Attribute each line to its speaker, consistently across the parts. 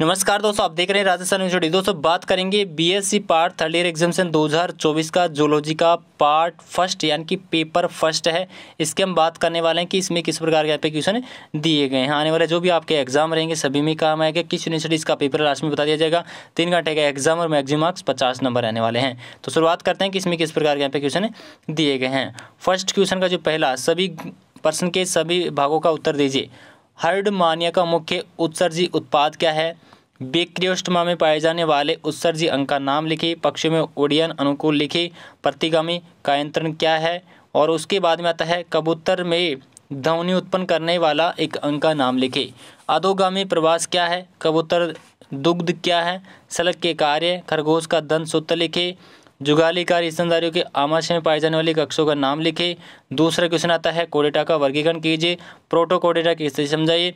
Speaker 1: नमस्कार दोस्तों आप देख रहे हैं राजस्थान यूनिवर्सिटी दोस्तों बात करेंगे BSc part third year examination 2024 का जोलॉजी का पार्ट फर्स्ट यानी कि पेपर फर्स्ट है इसके हम बात करने वाले हैं कि इसमें किस प्रकार के आपके क्वेश्चन दिए गए हैं आने वाले जो भी आपके एग्जाम रहेंगे सभी में काम आएगा किस यूनिवर्सिटी इसका पेपर लास्ट में बता दिया जाएगा तीन घंटे का एग्जाम और मैगजिम मार्क्स पचास नंबर आने वाले हैं तो शुरुआत करते हैं कि इसमें किस प्रकार के आपके क्वेश्चन दिए गए हैं फर्स्ट क्वेश्चन का जो पहला सभी पर्सन के सभी भागों का उत्तर दीजिए हर्ड मानिया का मुख्य उत्सर्जी उत्पाद क्या है बेक्रियोस्टमा में पाए जाने वाले उत्सर्जी अंक का नाम लिखे पक्षियों में उड़ियन अनुकूल लिखे प्रतिगामी कायंत्रण क्या है और उसके बाद में आता है कबूतर में ध्वनि उत्पन्न करने वाला एक अंक का नाम लिखे अधोगामी प्रवास क्या है कबूतर दुग्ध क्या है सलक के कार्य खरगोश का दंत सूत्र लिखे जुगालीकारी स्तनधारियों के आमाशय में पाए जाने वाले कक्षों का नाम लिखे दूसरा क्वेश्चन आता है कोडेटा का वर्गीकरण कीजिए प्रोटोकोडेटा की स्थिति समझाइए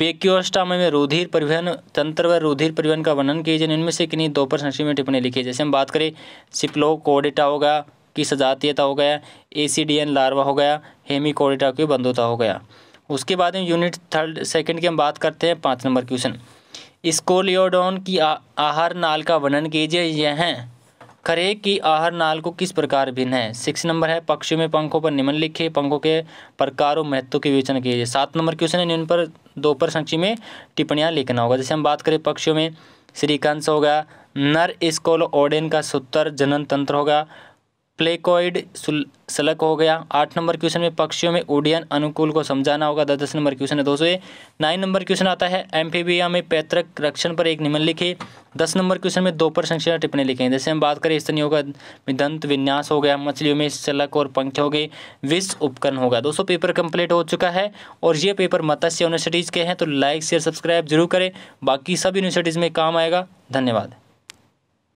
Speaker 1: बेक्योस्टाम में रुधिर परिवहन तंत्र व रुधिर परिवहन का वर्णन कीजिए इनमें से किन्हीं दो पर संक्षिप्त में टिप्पणी लिखी जैसे हम बात करें सिप्लो कोडेटा गया की सजातीयता हो गया एन लार्वा हो गया हेमिकोडेटा की बंधुता हो गया उसके बाद में यूनिट थर्ड सेकेंड की हम बात करते हैं पाँच नंबर क्वेश्चन स्कोलियोडोन की आ, आहार नाल का वर्णन कीजिए यह खरेक की आहर नाल को किस प्रकार भिन्न है सिक्स नंबर है पक्षियों में पंखों पर निम्न लिखे पंखों के प्रकारों महत्व के विवेचन कीजिए सात नंबर क्वेश्चन है निम्न पर दो पर संक्षी में टिप्पणियाँ लिखना होगा जैसे हम बात करें पक्षियों में श्रीकांश होगा नर स्कोल ओडेन का सूत्र जनन तंत्र होगा प्लेकोइड सलक हो गया आठ नंबर क्वेश्चन में पक्षियों में उडियन अनुकूल को समझाना होगा दस दस नंबर क्वेश्चन है दोस्तों ये नाइन नंबर क्वेश्चन आता है एम्फीबिया में पैतृक रक्षण पर एक निम्न लिखे दस नंबर क्वेश्चन में दो पर संक्षिप्त टिप्पणी लिखें जैसे हम बात करें स्तनियों होगा दंत विन्यास हो गया मछलियों में सलक और पंख हो गए विष उपकरण होगा दोस्तों पेपर कंप्लीट हो चुका है और ये पेपर मत्स्य यूनिवर्सिटीज़ के हैं तो लाइक शेयर सब्सक्राइब जरूर करें बाकी सब यूनिवर्सिटीज़ में काम आएगा धन्यवाद